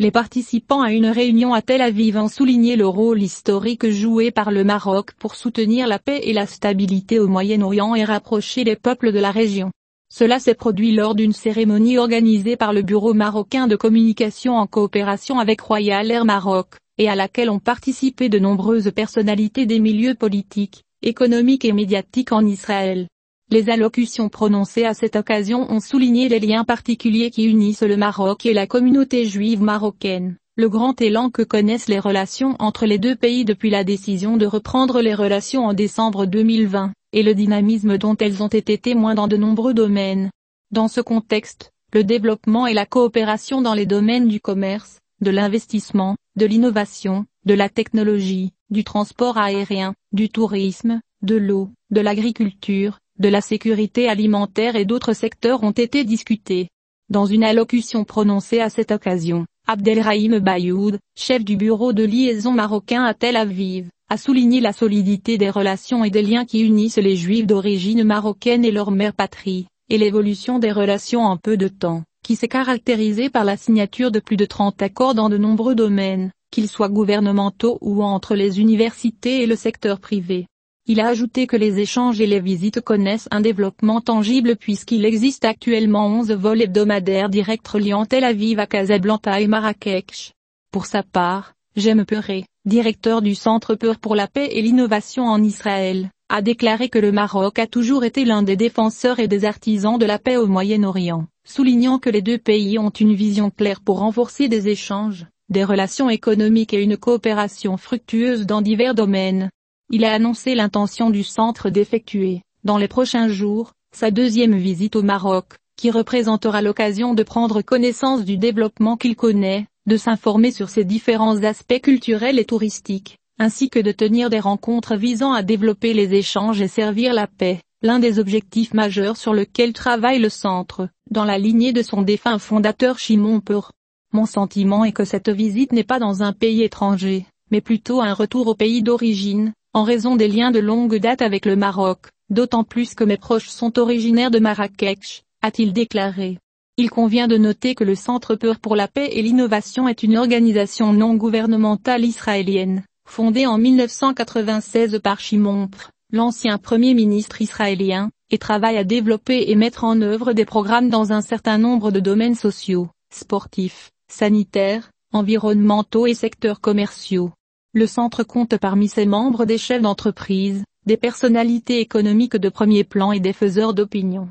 Les participants à une réunion à Tel Aviv ont souligné le rôle historique joué par le Maroc pour soutenir la paix et la stabilité au Moyen-Orient et rapprocher les peuples de la région. Cela s'est produit lors d'une cérémonie organisée par le Bureau marocain de communication en coopération avec Royal Air Maroc, et à laquelle ont participé de nombreuses personnalités des milieux politiques, économiques et médiatiques en Israël. Les allocutions prononcées à cette occasion ont souligné les liens particuliers qui unissent le Maroc et la communauté juive marocaine, le grand élan que connaissent les relations entre les deux pays depuis la décision de reprendre les relations en décembre 2020, et le dynamisme dont elles ont été témoins dans de nombreux domaines. Dans ce contexte, le développement et la coopération dans les domaines du commerce, de l'investissement, de l'innovation, de la technologie, du transport aérien, du tourisme, de l'eau, de l'agriculture, de la sécurité alimentaire et d'autres secteurs ont été discutés. Dans une allocution prononcée à cette occasion, Abdelrahim Bayoud, chef du bureau de liaison marocain à Tel Aviv, a souligné la solidité des relations et des liens qui unissent les Juifs d'origine marocaine et leur mère patrie, et l'évolution des relations en peu de temps, qui s'est caractérisée par la signature de plus de 30 accords dans de nombreux domaines, qu'ils soient gouvernementaux ou entre les universités et le secteur privé. Il a ajouté que les échanges et les visites connaissent un développement tangible puisqu'il existe actuellement 11 vols hebdomadaires directs reliant Tel Aviv à Casablanca et Marrakech. Pour sa part, Jem Peuré, directeur du Centre Peur pour la paix et l'innovation en Israël, a déclaré que le Maroc a toujours été l'un des défenseurs et des artisans de la paix au Moyen-Orient, soulignant que les deux pays ont une vision claire pour renforcer des échanges, des relations économiques et une coopération fructueuse dans divers domaines, il a annoncé l'intention du centre d'effectuer, dans les prochains jours, sa deuxième visite au Maroc, qui représentera l'occasion de prendre connaissance du développement qu'il connaît, de s'informer sur ses différents aspects culturels et touristiques, ainsi que de tenir des rencontres visant à développer les échanges et servir la paix, l'un des objectifs majeurs sur lequel travaille le centre, dans la lignée de son défunt fondateur Chimon Peur. Mon sentiment est que cette visite n'est pas dans un pays étranger, mais plutôt un retour au pays d'origine, en raison des liens de longue date avec le Maroc, d'autant plus que mes proches sont originaires de Marrakech, a-t-il déclaré. Il convient de noter que le Centre Peur pour la paix et l'innovation est une organisation non gouvernementale israélienne, fondée en 1996 par Shimon l'ancien premier ministre israélien, et travaille à développer et mettre en œuvre des programmes dans un certain nombre de domaines sociaux, sportifs, sanitaires, environnementaux et secteurs commerciaux. Le centre compte parmi ses membres des chefs d'entreprise, des personnalités économiques de premier plan et des faiseurs d'opinion.